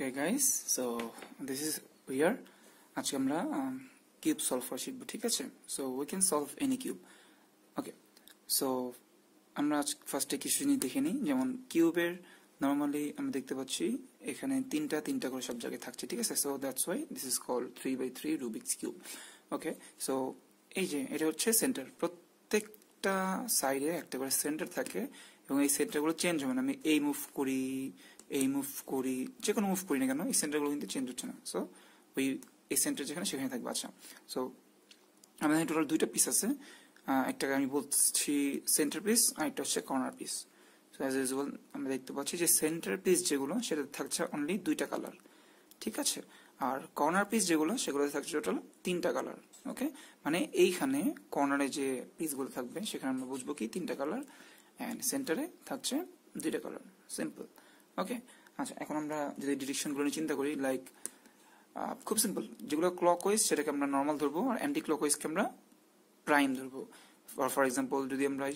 Okay guys so this is we're আজকে আমরা cube solve করা শিখবো ঠিক আছে so we can solve any cube okay so আমরা আজ ফার্স্টে কিছু জিনিস দেখে নিই যেমন কিউবের নর্মালি আমরা দেখতে পাচ্ছি এখানে তিনটা তিনটা করে সব জায়গায় থাকছে ঠিক আছে so that's why this is call three by three Rubik's cube okay so এই যে এটা হচ্ছে সেন্টার প্রত্যেকটা সাইডে একটা করে সেন্টার থাকে এবং এই সেন্টারগুলো চেঞ্জ হবে না আমি এই মুভ করি এই মুভ করি যে কোনো মুভ করি না কেন এই সেন্টারগুলো কিন্তু চেঞ্জ হচ্ছে না সো ওই এই সেন্টার যেখানে সেখানে থাকবে আচ্ছা সো আমাদের টোটাল দুইটা পিস আছে একটা আমি বলছি সেন্টার পিস আর একটা হচ্ছে corner piece so as usual আমরা দেখতে পাচ্ছি যে সেন্টার পিস যেগুলো সেটাতে থাকছে অনলি দুইটা কালার ঠিক আছে আর কর্নার পিস যেগুলো সেগুলোতে থাকছে টোটাল তিনটা কালার ওকে মানে এইখানে কর্নারে যে পিসগুলো থাকবে সেখানে আমরা বুঝবো কি তিনটা কালার অ্যান্ড সেন্টারে থাকছে দুইটা কালার সিম্পল ওকে আচ্ছা এখন আমরা যদি ডিরেকশনগুলো নিয়ে চিন্তা করি লাইক খুব সিম্পল যেগুলো ক্লক ওয়েজ সেটাকে আমরা নর্মাল ধরবো আর অ্যান্টি ক্লক ওয়েজকে আমরা প্রাইম ধরবো ফর এক্সাম্পল যদি আমরা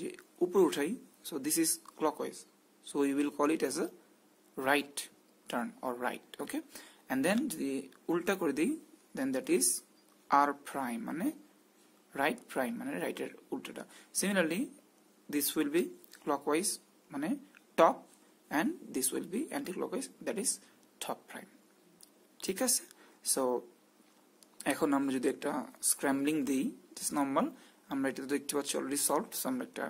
উপরে উঠাই so this is clockwise so you will call it as a right turn or right okay and then যদি উল্টা করে দিই then that is R prime মানে রাইট প্রাইম মানে রাইটের উল্টাটা similarly this will be clockwise মানে top and this will be anticlockwise that is top prime ঠিক আছে সো এখন আমরা যদি একটা স্ক্র্যাম্বলিং দিই জাস্ট নর্মাল আমরা এটা দেখতে পাচ্ছি অলরেডি সলভ সো আমরা একটা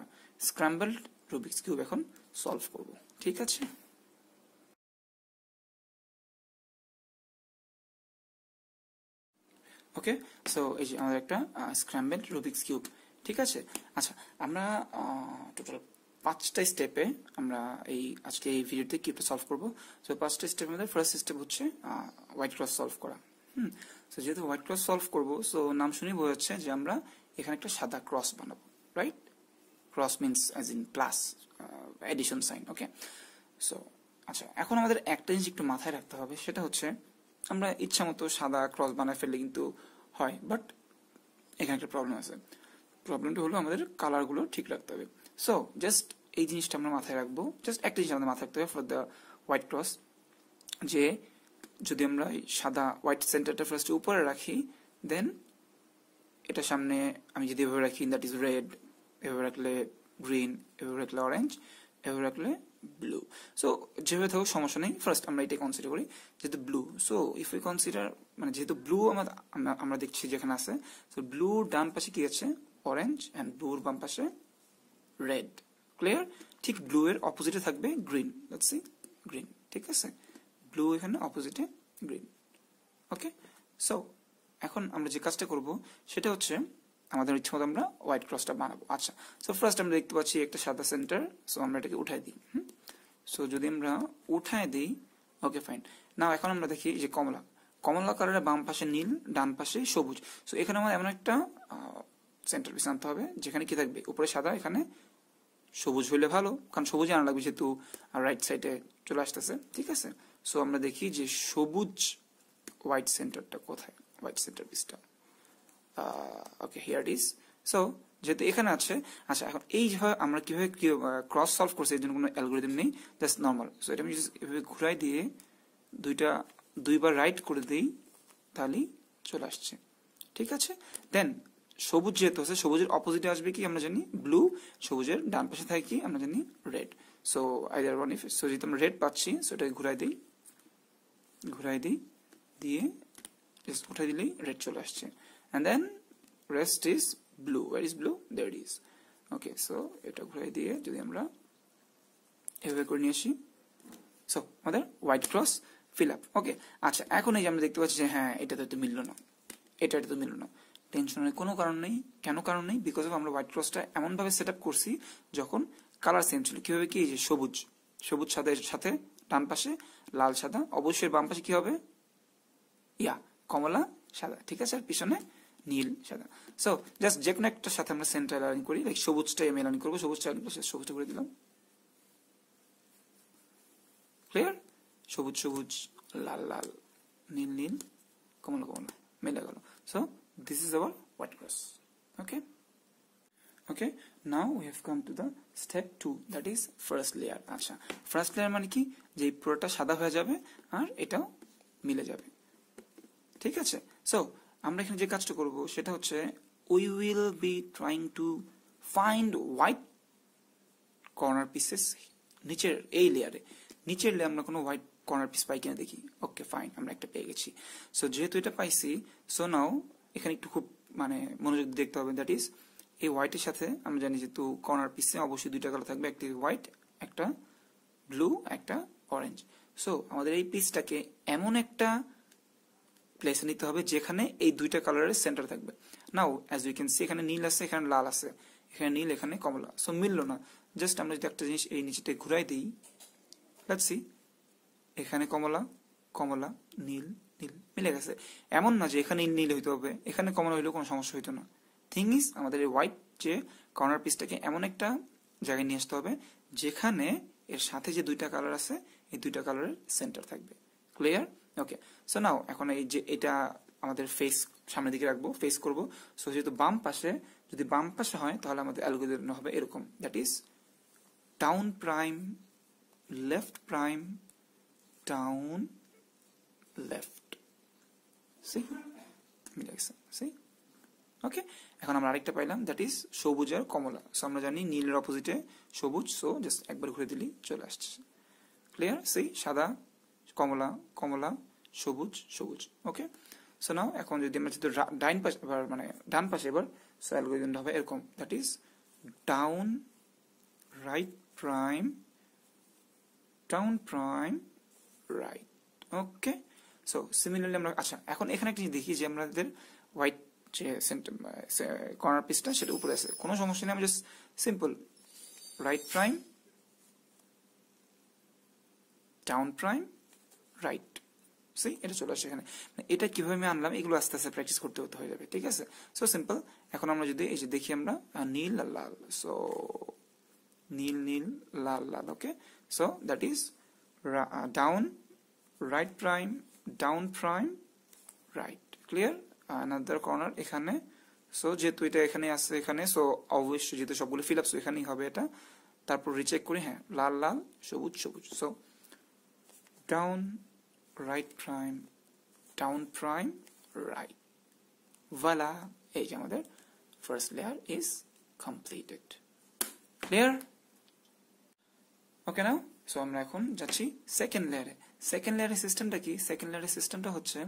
স্ক্র্যাম্বলড রুবিক্স কিউব এখন সলভ করব ঠিক আছে ওকে সো এই যে আমাদের একটা স্ক্র্যাম্বলড রুবিক্স কিউব ঠিক আছে আচ্ছা আমরা টোটাল পাঁচটা স্টেপে আমরা এই আজকে এই ভিডিওতে কিউটা সলভ করবো তো পাঁচটা স্টেপের মধ্যে ফার্স্ট স্টেপ হচ্ছে হোয়াইট ক্রস সলভ করা হুম তো যেহেতু হোয়াইট ক্রস সলভ করবো সো নাম শুনেই বোঝা যাচ্ছে যে আমরা এখানে একটা সাদা ক্রস বানাবো right cross means as in plus addition sign okay so আচ্ছা এখন আমাদের একটা জিনিস একটু মাথায় রাখতে হবে সেটা হচ্ছে আমরা ইচ্ছা মতো সাদা ক্রস বানায় ফেললে কিন্তু হয় বাট এখানে একটা প্রবলেম আছে প্রবলেমটা হলো আমাদের কালারগুলো ঠিক রাখতে হবে সো জাস্ট এই জিনিসটা আমরা মাথায় রাখবো জাস্ট একটা জিনিস আমাদের মাথায় রাখতে হবে ফর দ্য হোয়াইট ক্রস যে যদি আমরা সাদা হোয়াইট সেন্টারটা ফার্স্ট উপরে রাখি দেন এটা সামনে আমি যদি এভাবে রাখি দ্যাট ইজ রেড এভাবে রাখলে গ্রিন এভাবে রাখলে অরেঞ্জ এভাবে রাখলে ব্লু সো যেভাবে থাকুক সমস্যা নেই ফার্স্ট আমরা এটা কনসিডার করি যেহেতু blue so if you consider মানে যেহেতু ব্লু আমরা আমরা দেখছি যেখানে আছে সো ব্লু ডান পাশে কি আছে অরেঞ্জ অ্যান্ড ব্লুর বাম পাশে রেড ক্লিয়ার ঠিক ব্লু এর অপোজিটে থাকবে গ্রিন লেটস সি গ্রিন ঠিক আছে ব্লু এখানে অপোজিটে গ্রিন ওকে সো এখন আমরা যে কাজটা করব সেটা হচ্ছে আমাদের ইচ্ছে মতো আমরা হোয়াইট ক্রসটা বানাবো আচ্ছা সো ফার্স্ট আমরা দেখতে পাচ্ছি একটা সাদা সেন্টার সো আমরা এটাকে উঠাই দিই হুম সো যদি আমরা উঠাই দিই ওকে ফাইন না এখন আমরা দেখি যে কমলা কমলা কালারের বাম পাশে নীল ডান পাশে সবুজ সো এখানে আমার এমন একটা সেন্টার পিস আনতে হবে যেখানে কি থাকবে উপরে সাদা এখানে সবুজ হইলে ভালো কারণ সবুজ আনা লাগবে যেহেতু রাইট সাইডে চলে আসতেছে ঠিক আছে সো আমরা দেখি যে সবুজ হোয়াইট সেন্টারটা কোথায় হোয়াইট সেন্টার পিসটা ওকে হিয়ার ইজ সো যেহেতু এখানে আছে আচ্ছা এখন এই আমরা কিভাবে ক্রস সলভ করছি এই জন্য কোনো অ্যালগোরিদম নেই জাস্ট নর্মাল সো এটা আমি এভাবে ঘুরাই দিয়ে দুইটা দুইবার রাইট করে দিই তাহলেই চলে আসছে ঠিক আছে দেন সবুজ যেহেতু আছে সবুজের অপোজিটে আসবে কি আমরা জানি ব্লু সবুজের ডান পাশে থাকে কি আমরা জানি red so either one if so যেহেতু আমরা রেড পাচ্ছি সো এটাকে ঘুরাই দিই ঘুরাই দিই দিয়ে জাস্ট উঠাই দিলেই রেড চলে আসছে and then rest is blue where is blue there is okay so এটা ঘুরাই দিয়ে যদি আমরা এভাবে করে নিয়ে আসি সো আমাদের white cross fill up okay আচ্ছা এখন এই যে আমরা দেখতে পাচ্ছি যে হ্যাঁ এটা তো মিললো না এটা এটা তো মিললো না টেনশনের কোনো কারণ নেই কেন কারণ নেই বিকজ অফ আমরা হোয়াইট ক্রসটা এমনভাবে সেট আপ করছি যখন কালার সেম ছিল কীভাবে কি এই যে সবুজ সবুজ সাদের সাথে ডান পাশে লাল সাদা অবশ্যই বাম পাশে কি হবে ইয়া কমলা সাদা ঠিক আছে আর পিছনে নীল সাদা সো জাস্ট যে কোনো একটার সাথে আমরা সেন্টার লাইন করি লাইক সবুজটাই আমি লাইন করবো সবুজটা লাইন করবো সবুজটা করে দিলাম ক্লিয়ার সবুজ সবুজ লাল লাল নীল নীল কমলা কমলা মেলে গেল so this is our white cross okay okay now we have come to the step 2 that is first layer আচ্ছা first layer মানে কি যে পুরোটা সাদা হয়ে যাবে আর এটাও মিলে যাবে ঠিক আছে সো আমরা এখানে যে কাজটা করব সেটা হচ্ছে we will be trying to find white corner pieces নিচের এই লেয়ারে নিচের লেয়ার আমরা কোনো হোয়াইট কর্নার পিস পাই কিনা দেখি ওকে ফাইন আমরা একটা পেয়ে গেছি সো যেহেতু এটা পাইছি সো নাও এখানে একটু খুব মানে মনোযোগ দেখতে হবে দ্যাট ইজ এই হোয়াইটের সাথে আমরা জানি যে তো কর্নার পিসে অবশ্যই দুইটা কালার থাকবে একটি হোয়াইট একটা ব্লু একটা অরেঞ্জ সো আমাদের এই পিসটাকে এমন একটা প্লেসে নিতে হবে যেখানে এই দুইটা কালারের সেন্টার থাকবে now as you can see এখানে নীল আছে এখানে লাল আছে এখানে নীল এখানে কমলা সো মিলল না জাস্ট আমরা যদি একটা জিনিস এই নিচেতে ঘুরাই দিই লেটস এখানে কমলা কমলা নীল নীল মিলে গেছে এমন না যে এখানে নীল হইতে হবে এখানে কমন হইলেও কোনো সমস্যা হইতো না থিং ইজ আমাদের এই হোয়াইট যে কর্নার পিসটাকে এমন একটা জায়গায় নিয়ে আসতে হবে যেখানে এর সাথে যে দুইটা কালার আছে এই দুইটা কালারের সেন্টার থাকবে ক্লিয়ার ওকে সো নাও এখন এই যে এটা আমাদের ফেস সামনের দিকে রাখবো ফেস করবো সো যেহেতু বাম পাশে যদি বাম পাশে হয় তাহলে আমাদের অ্যালগোরিদম হবে এরকম that is down prime left prime down left see মিলে সি ওকে এখন আমরা আরেকটা পাইলাম দ্যাট ইজ সবুজ আর কমলা সো আমরা জানি নীলের অপোজিটে সবুজ সো জাস্ট একবার ঘুরে দিলি চলে আসছে ক্লিয়ার সি সাদা কমলা কমলা সবুজ সবুজ ওকে সো নাও এখন যদি আমরা যেহেতু ডাইন পাশে এবার মানে ডান পাশে এবার সো অ্যালগোরিদমটা হবে এরকম that is down right prime down prime right okay so similarly আমরা আচ্ছা এখন এখানে একটা দেখি যে আমাদের হোয়াইট যে কর্নার পিসটা সেটা উপরে আছে কোনো সমস্যা নেই আমি just simple right prime down prime right see এটা চলে আসে এখানে মানে এটা কিভাবে আমি আনলাম এগুলো আস্তে আস্তে প্র্যাকটিস করতে হতে হয়ে যাবে ঠিক আছে সো সিম্পল এখন আমরা যদি এই যে দেখি আমরা নীল আর লাল সো নীল নীল লাল লাল okay so that is down right prime down prime right clear another corner এখানে সো যেহেতু এটা এখানে আছে এখানে সো অবশ্যই যেহেতু সবগুলো ফিল আপ সো এখানেই হবে এটা তারপর রিচেক করি হ্যাঁ লাল লাল সবুজ সবুজ so down right prime down prime right ভালা এই যে আমাদের first layer is completed clear okay না সো আমরা এখন যাচ্ছি সেকেন্ড লেয়ারে সেকেন্ড লেয়ারের সিস্টেমটা কি সেকেন্ড লেয়ারের সিস্টেমটা হচ্ছে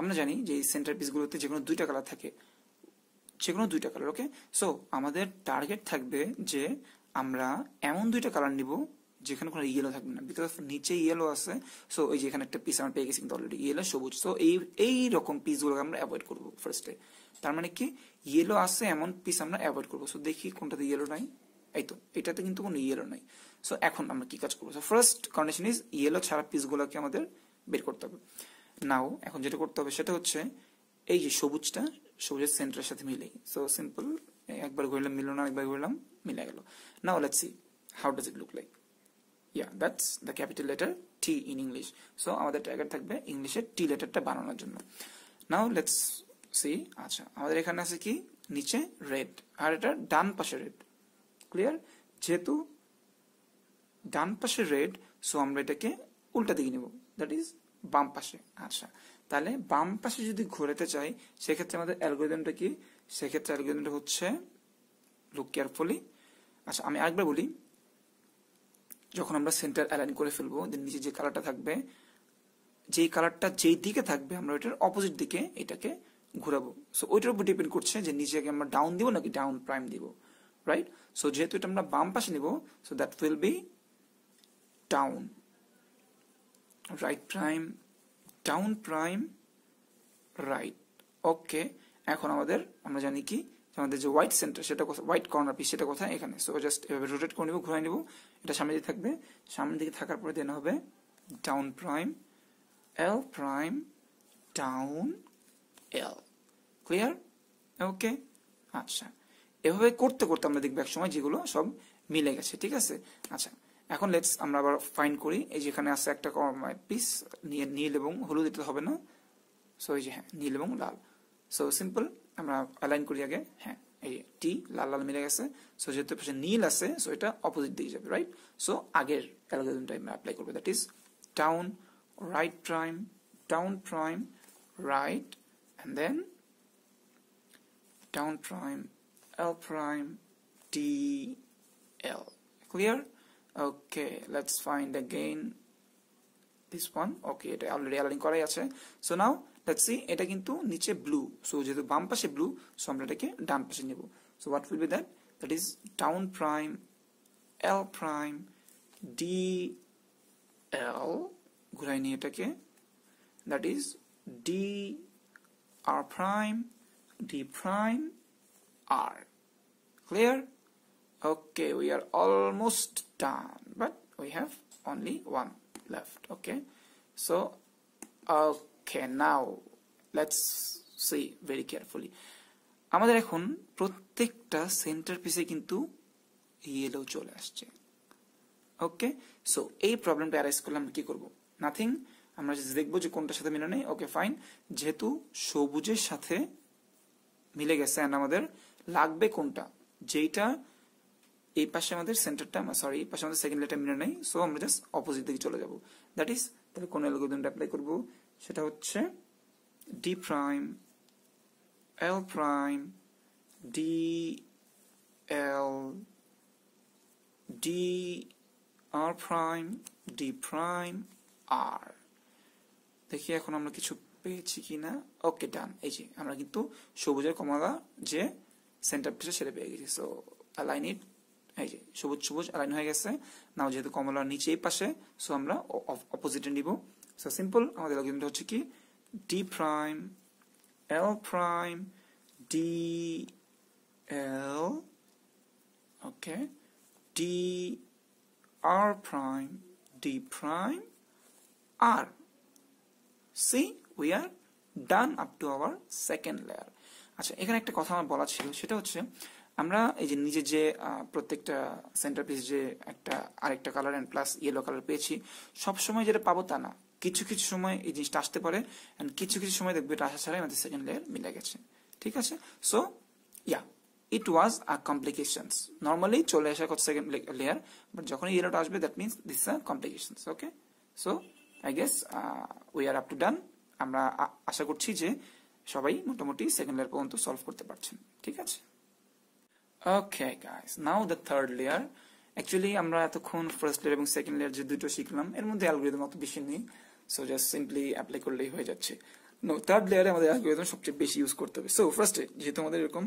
আমরা জানি যে এই সেন্টার পিসগুলোতে যে কোনো দুইটা কালার থাকে যে কোনো দুইটা কালার ওকে সো আমাদের টার্গেট থাকবে যে আমরা এমন দুইটা কালার নিব যেখানে কোনো ইয়েলো থাকবে না বিকজ নিচে ইয়েলো আছে সো এই যে এখানে একটা পিস আমরা পেয়ে গেছি কিন্তু অলরেডি ইয়েলো সবুজ সো এই এই রকম পিসগুলোকে আমরা অ্যাভয়েড করবো ফার্স্টে তার মানে কি ইয়েলো আছে এমন পিস আমরা অ্যাভয়েড করবো সো দেখি কোনটাতে ইয়েলো নাই এই তো এটাতে কিন্তু কোনো ইয়েলো নাই সো এখন আমরা কি কাজ করবো ফার্স্ট কন্ডিশন ইজ ইয়েলো ছাড়া পিসগুলোকে আমাদের বের করতে হবে নাও এখন যেটা করতে হবে সেটা হচ্ছে এই যে সবুজটা সবুজের সেন্টারের সাথে মিলে সো সিম্পল একবার ঘুরলাম মিলল না একবার ঘুরলাম মিলে গেল now let's see how does it look like yeah that's the capital letter T in English so আমাদের টার্গেট থাকবে ইংলিশের টি লেটারটা বানানোর জন্য নাও লেটস সি আচ্ছা আমাদের এখানে আছে কি নিচে রেড আর এটা ডান পাশে রেড ক্লিয়ার যেহেতু ডান পাশে রেড সো আমরা এটাকে উল্টা দিকে নেব দ্যাট ইজ বাম পাশে আচ্ছা তাহলে বাম পাশে যদি ঘোরাতে চাই সেক্ষেত্রে আমাদের অ্যালগোরিদমটা কি সেক্ষেত্রে অ্যালগোরিদমটা হচ্ছে লুক কেয়ারফুলি আচ্ছা আমি আরেকবার বলি যখন আমরা সেন্টার অ্যালাইন করে ফেলবো নিচে যে কালারটা থাকবে যেই কালারটা যেই দিকে থাকবে আমরা ওইটার অপোজিট দিকে এটাকে ঘুরাবো সো ওইটার উপর ডিপেন্ড করছে যে নিচেকে আমরা ডাউন দিব নাকি ডাউন প্রাইম দিব রাইট সো যেহেতু এটা আমরা বাম পাশে নিব so that will be down right prime down prime right okay এখন আমাদের আমরা জানি কি আমাদের যে হোয়াইট সেন্টার সেটা কোথায় হোয়াইট কর্নার পিস সেটা কোথায় এখানে সো জাস্ট এভাবে রোটেট করে নিব ঘুরে নিব এটা সামনে দিকে থাকবে সামনের দিকে থাকার পরে দেন হবে down prime L prime down L clear okay আচ্ছা এভাবে করতে করতে আমরা দেখবো সময় যেগুলো সব মিলে গেছে ঠিক আছে আচ্ছা এখন লেটস আমরা আবার ফাইন করি এই যেখানে আছে একটা পিস মানে, নিয়ে নীল এবং হলুদ এটা হবে না সো এই যে হ্যাঁ নীল এবং লাল সো সিম্পল আমরা অ্যালাইন করি আগে হ্যাঁ এই টি লাল লাল মিলে গেছে সো যেহেতু পাশে নীল আছে সো এটা অপোজিট দিকে যাবে রাইট সো আগের অ্যালগোরিদম টাইম অ্যাপ্লাই করবে that is down right prime down prime right and then down prime L prime T L clear okay let's find again this one okay এটা already align করাই আছে so now let's C এটা কিন্তু নিচে blue so যেহেতু বাম পাশে blue so আমরা এটাকে ডান পাশে নেব so what will be that that is down prime L prime D L ঘুরাই নিয়ে এটাকে that is D R prime D prime R clear okay we are almost done but we have only one left okay so okay now let's see very carefully আমাদের এখন প্রত্যেকটা centre পিসে কিন্তু yellow চলে আসছে ওকে সো এই প্রবলেমটা arise করলে আমরা কি করব নাথিং আমরা যদি দেখবো যে কোনটার সাথে মিলে নেই ওকে ফাইন যেহেতু সবুজের সাথে মিলে গেছে অ্যান্ড আমাদের লাগবে কোনটা যেইটা এই পাশে আমাদের সেন্টারটা আমার সরি এই পাশে আমাদের সেকেন্ড লেটার মিনার নেই সো আমরা জাস্ট অপোজিট দিকে চলে যাবো দ্যাট ইজ তাহলে কোন অ্যালগোরিদমটা অ্যাপ্লাই করবো সেটা হচ্ছে D prime L prime D L D R prime D prime R দেখি এখন আমরা কিছু পেয়েছি কি না ওকে ডান এই যে আমরা কিন্তু সবুজের কমলা যে সেন্টার সেটা পেয়ে গেছি সো লাইন ইট এই যে সবুজ সবুজ অ্যালাইন হয়ে গেছে নাও যেহেতু কমলার নিচে এই পাশে সো আমরা অপোজিটে নিব সো সিম্পল আমাদের লগ্নিটা হচ্ছে কি D prime L prime D L okay D R prime D prime R see we are done up to our second layer আচ্ছা এখানে একটা কথা আমার বলা ছিল সেটা হচ্ছে আমরা এই যে নিজে যে প্রত্যেকটা সেন্টার পিস যে একটা আরেকটা color and plus yellow color পেয়েছি সব সময় যেটা পাবো তা না কিছু কিছু সময় এই জিনিসটা আসতে পারে অ্যান্ড কিছু কিছু সময় দেখবে এটা আসা ছাড়াই আমাদের সেকেন্ড লেয়ার মিলে গেছে ঠিক আছে so yeah it was a complications normally চলে আসা কত সেকেন্ড লেয়ার বাট যখন ইয়েলোটা আসবে that means this a complications okay so I guess we are up to done আমরা আশা করছি যে সবাই মোটামুটি সেকেন্ড লেয়ার পর্যন্ত সলভ করতে পারছেন ঠিক আছে okay guys now the third layer actually আমরা এতক্ষণ ফার্স্ট লেয়ার এবং সেকেন্ড লেয়ার যে দুটো শিখলাম এর মধ্যে অ্যালগোরিদম অত বেশি নেই সো জাস্ট সিম্পলি অ্যাপ্লাই করলেই হয়ে যাচ্ছে নো থার্ড লেয়ারে আমাদের অ্যালগোরিদম সবচেয়ে বেশি ইউজ করতে হবে সো ফার্স্টে যেহেতু আমাদের এরকম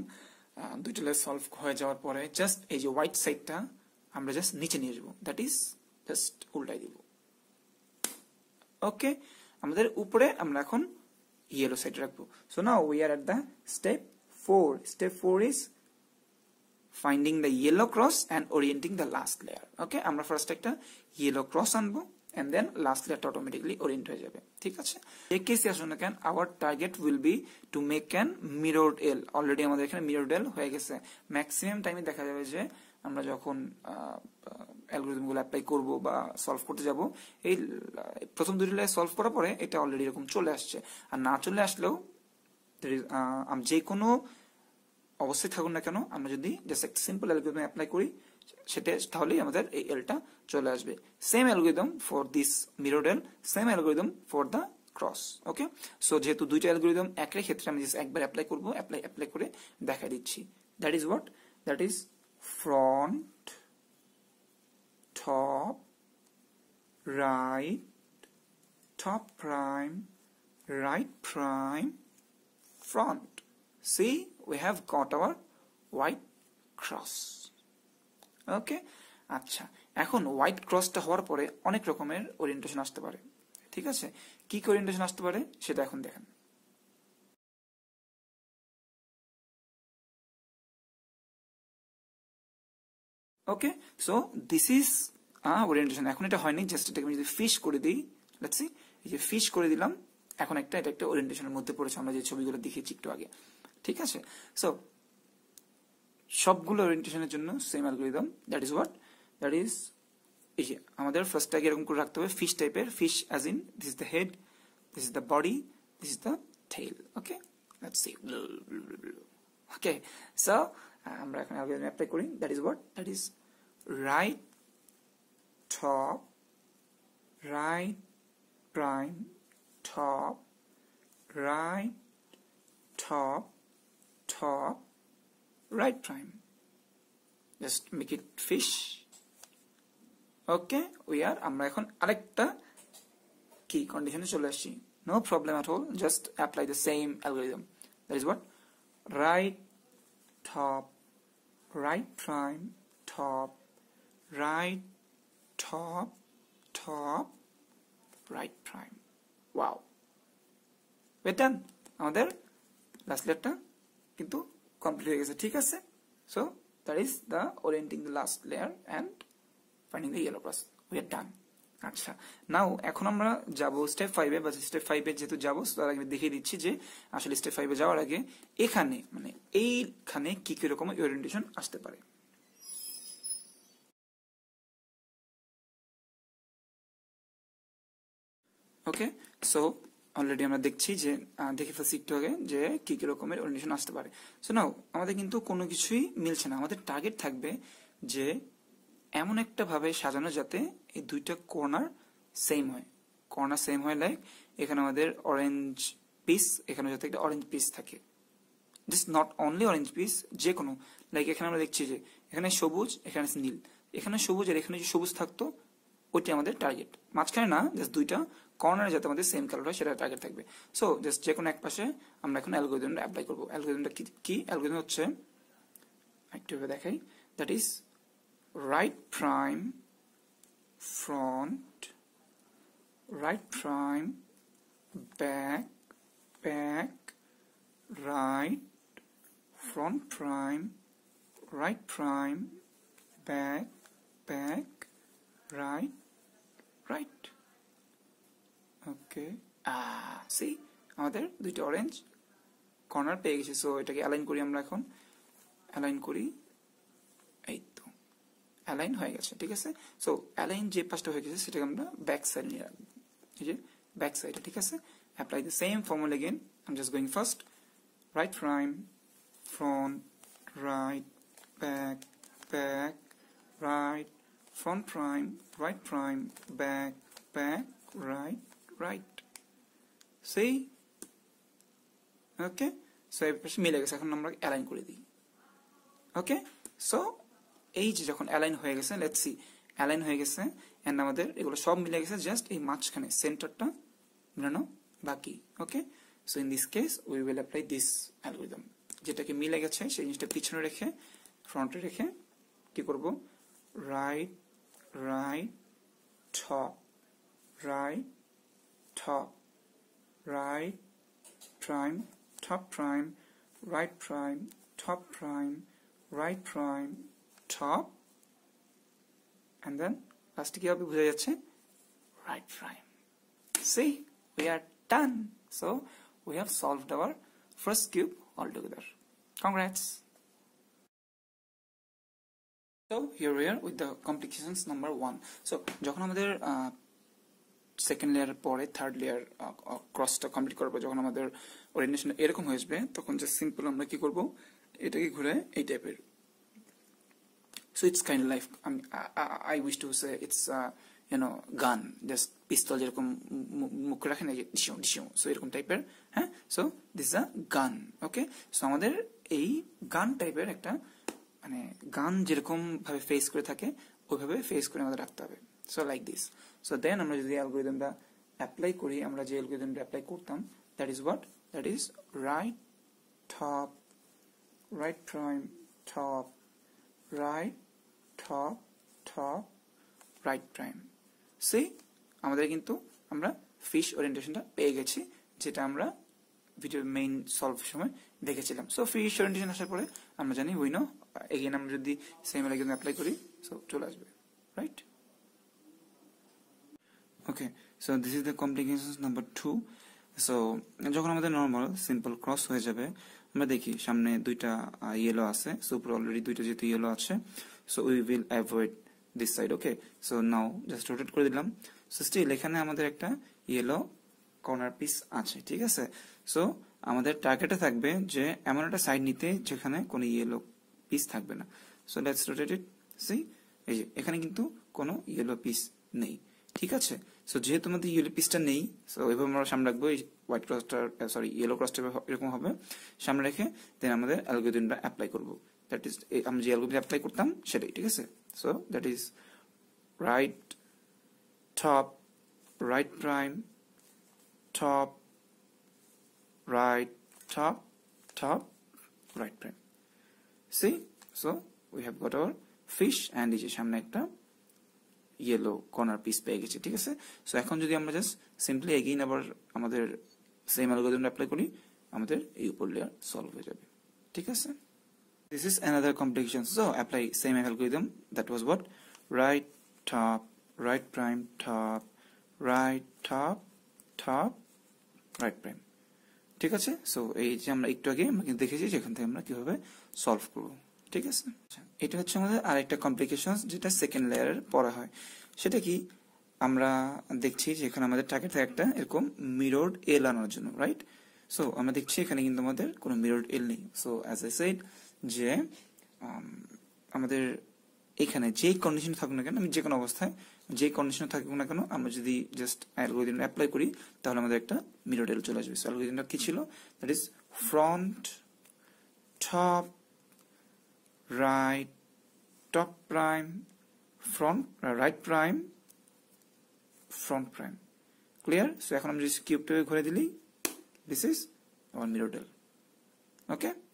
দুটো লেয়ার সলভ হয়ে যাওয়ার পরে জাস্ট এই যে হোয়াইট সাইডটা আমরা জাস্ট নিচে নিয়ে যাবো দ্যাট ইজ জাস্ট উল্টাই দিব ওকে আমাদের উপরে আমরা এখন ইয়েলো সাইড রাখবো so now we are at the step four step four is finding the yellow cross and orienting the last layer okay আমরা ফার্স্ট একটা ইয়েলো ক্রস আনবো and then last layer automatically orient হয়ে যাবে ঠিক আছে যে কেসে আসুন না কেন our target will be to make an mirrored L already আমাদের এখানে মিরোড এল হয়ে গেছে ম্যাক্সিমাম টাইমে দেখা যাবে যে আমরা যখন অ্যালগোরিদমগুলো অ্যাপ্লাই করব বা সলভ করতে যাব এই প্রথম দুটি লাইন সলভ করার পরে এটা অলরেডি এরকম চলে আসছে আর না চলে আসলেও যে কোনো অবশ্যই থাকুন না কেন আমরা যদি জাস্ট একটা সিম্পল অ্যালগোদম অ্যাপ্লাই করি সেটা তাহলেই আমাদের এই এলটা চলে আসবে same algorithm for this mirror L same algorithm for the cross okay so যেহেতু দুইটা অ্যালগোরিদম একের ক্ষেত্রে আমি জাস্ট একবার অ্যাপ্লাই করবো অ্যাপ্লাই অ্যাপ্লাই করে দেখা দিচ্ছি that is what that is front top right top prime right prime front see we have got our white cross ওকে আচ্ছা এখন হোয়াইট ক্রসটা হওয়ার পরে অনেক রকমের ওরিয়েন্টেশন আসতে পারে ঠিক আছে কি কি ওরিয়েন্টেশন আসতে পারে সেটা এখন দেখেন okay so this is orientation এখন এটা হয়নি জাস্ট এটাকে আমি যদি ফিশ করে দিই লেটস এই যে ফিশ করে দিলাম এখন একটা এটা একটা ওরিয়েন্টেশনের মধ্যে পড়েছে আমরা যে ছবিগুলো দেখেছি একটু আগে ঠিক আছে সো সবগুলো ওরিয়েন্টেশনের জন্য same algorithm that is what that is এই যে আমাদের ফার্স্টটাকে এরকম করে রাখতে হবে ফিশ টাইপের fish as in this is the head this is the body this is the tail okay let's see okay so আমরা এখন অ্যালগোরিদম অ্যাপ্লাই করি that is what that is right top right prime top right top top right prime just make it fish okay we are I'm আমরা এখন the key condition চলে আসি no problem at all just apply the same algorithm that is what right top right prime top right top top right prime wow we're done there? last letter কিন্তু complete হয়ে গেছে ঠিক আছে so that is the orienting the last layer and finding the yellow cross we are done আচ্ছা now এখন আমরা যাব step ফাইভে বা স্টেপ ফাইভে যেহেতু যাবো তার আগে দেখিয়ে দিচ্ছি যে আসলে স্টেপ ফাইভে যাওয়ার আগে এখানে মানে এইখানে কি কি রকম ওরিয়েন্টেশন আসতে পারে ওকে সো অলরেডি আমরা দেখছি যে দেখে ফেলছি একটু আগে যে কি কি রকমের অরিয়েন্টেশন আসতে পারে সো নাও আমাদের কিন্তু কোনো কিছুই মিলছে না আমাদের টার্গেট থাকবে যে এমন একটা ভাবে সাজানো যাতে এই দুইটা কর্নার সেম হয় কর্নার সেম হয় লাইক এখানে আমাদের অরেঞ্জ পিস এখানে যাতে একটা অরেঞ্জ পিস থাকে just not only orange piece যে কোনো লাইক এখানে আমরা দেখছি যে এখানে সবুজ এখানে নীল এখানে সবুজ আর এখানে যে সবুজ থাকতো ওইটি আমাদের টার্গেট মাঝখানে না জাস্ট দুইটা কর্নারে যাতে আমাদের সেম কালার হয় সেটা টার্গেট থাকবে সো জাস্ট যে কোনো এক পাশে আমরা এখন অ্যালগোদিনটা অ্যাপ্লাই করবো অ্যালগোদিনটা কি অ্যালগোদিন হচ্ছে একটুভাবে দেখাই that is right prime front right prime back back right front prime right prime back back right right okay see ah, আমাদের দুইটা অরেঞ্জ কর্নার পেয়ে গেছে সো এটাকে অ্যালাইন করি আমরা এখন অ্যালাইন করি এই তো অ্যালাইন হয়ে গেছে ঠিক আছে সো অ্যালাইন যে পাশটা হয়ে গেছে সেটাকে আমরা ব্যাক সাইড নিয়ে রাখবো এই যে ব্যাক সাইডে ঠিক আছে apply the same formula again I'm just going first right prime front right back back right front prime, right prime, back back right right see okay so এই মিলে গেছে এখন আমরা অ্যালাইন করে দিই ওকে সো এই যে যখন অ্যালাইন হয়ে গেছে লেটস সি অ্যালাইন হয়ে গেছে এন্ড আমাদের এগুলো সব মিলে গেছে জাস্ট এই মাঝখানে সেন্টারটা মিলানো বাকি okay so in this case we will apply this algorithm যেটাকে মিলে গেছে সেই জিনিসটা পিছনে রেখে ফ্রন্টে রেখে কি করব রাইট রাইট ঠ right top, right prime, top prime, right prime, top prime, right prime, top, and then last কি হবে বোঝা যাচ্ছে right prime. See, we are done. So, we have solved our first cube altogether. Congrats! So, here we are with the complications number one. So, যখন আমাদের second layer পরে third layer ক্রসটা complete করার পর যখন আমাদের অরিয়েন্টেশন এরকম হয়ে যাবে তখন যে সিম্পল আমরা কি করব এটাকে ঘুরে এই টাইপের so it's kind life I wish to say it's you know gun just pistol যেরকম মুখ রাখে না যে ডিসিও ডিসিও সো এরকম টাইপের হ্যাঁ সো দিস আ গান ওকে সো আমাদের এই গান টাইপের একটা মানে গান যেরকম ভাবে ফেস করে থাকে ওইভাবে ফেস করে আমাদের রাখতে হবে so like this so then আমরা যদি অ্যালগোরিদমটা অ্যাপ্লাই করি আমরা যে অ্যালগোরিদমটা অ্যাপ্লাই করতাম that is what that is right top right prime top right top top right prime সে আমাদের কিন্তু আমরা ফিশ ওরিয়েন্টেশনটা পেয়ে গেছি যেটা আমরা ভিডিওর মেইন সলভ সময় দেখেছিলাম সো ফিশ ওরিয়েন্টেশন আসার পরে আমরা জানি উইনো এগেন আমরা যদি সেম অ্যালগোরিদম অ্যাপ্লাই করি সো চলে আসবে right okay so this is the complication number two so যখন আমাদের নর্মাল সিম্পল ক্রস হয়ে যাবে আমরা দেখি সামনে দুইটা ইয়েলো আছে সো উপরে অলরেডি দুইটা যেহেতু ইয়েলো আছে so we will avoid this side okay so now just rotate করে দিলাম সো স্টিল এখানে আমাদের একটা ইয়েলো কর্নার পিস আছে ঠিক আছে সো আমাদের টার্গেটে থাকবে যে এমন একটা সাইড নিতে যেখানে কোনো ইয়েলো পিস থাকবে না so let's rotate it see এই যে এখানে কিন্তু কোনো ইয়েলো পিস নেই ঠিক আছে সো যেহেতু আমাদের ইউলি পিসটা নেই সো এভাবে আমরা সামনে রাখবো হোয়াইট ক্রসটা সরি ইয়েলো ক্রসটা এরকম হবে সামনে রেখে দেন আমাদের অ্যালগোদিনটা অ্যাপ্লাই করবো দ্যাট ইজ আমি যে অ্যালগোদিন অ্যাপ্লাই করতাম সেটাই ঠিক আছে so that is right top right prime top right top top right prime see so we have got our fish and এই যে সামনে একটা ইয়েলো কর্নার পিস পেয়ে গেছে ঠিক আছে সো এখন যদি আমরা জাস্ট সিম্পলি এগেইন আবার আমাদের সেম অ্যালগোরিদম অ্যাপ্লাই করি আমাদের এই উপর লেয়ার সলভ হয়ে যাবে ঠিক আছে this is another competition so apply same algorithm that was what right top right prime top right top top right prime ঠিক আছে সো এই যে আমরা একটু আগে দেখেছি যেখান থেকে আমরা কিভাবে সলভ করবো ঠিক আছে আচ্ছা, এটা হচ্ছে আমাদের আরেকটা কমপ্লিকেশন যেটা সেকেন্ড লেয়ারের পড়া হয় সেটা কি আমরা দেখছি যে এখানে আমাদের টার্গেট থাকে একটা এরকম মিরোড এল আনার জন্য রাইট সো আমরা দেখছি এখানে কিন্তু আমাদের কোনো মিরোড এল নেই সো অ্যাজ এ সাইড যে আমাদের এখানে যে কন্ডিশন থাকুক না কেন আমি যে কোনো অবস্থায় যে কন্ডিশন থাকুক না কেন আমরা যদি জাস্ট অ্যালগোরিদম অ্যাপ্লাই করি তাহলে আমাদের একটা এল চলে আসবে সো অ্যালগোরিদমটা কি ছিল that is front top right top prime front uh, right prime front prime clear so economy is cube to this is one our middle okay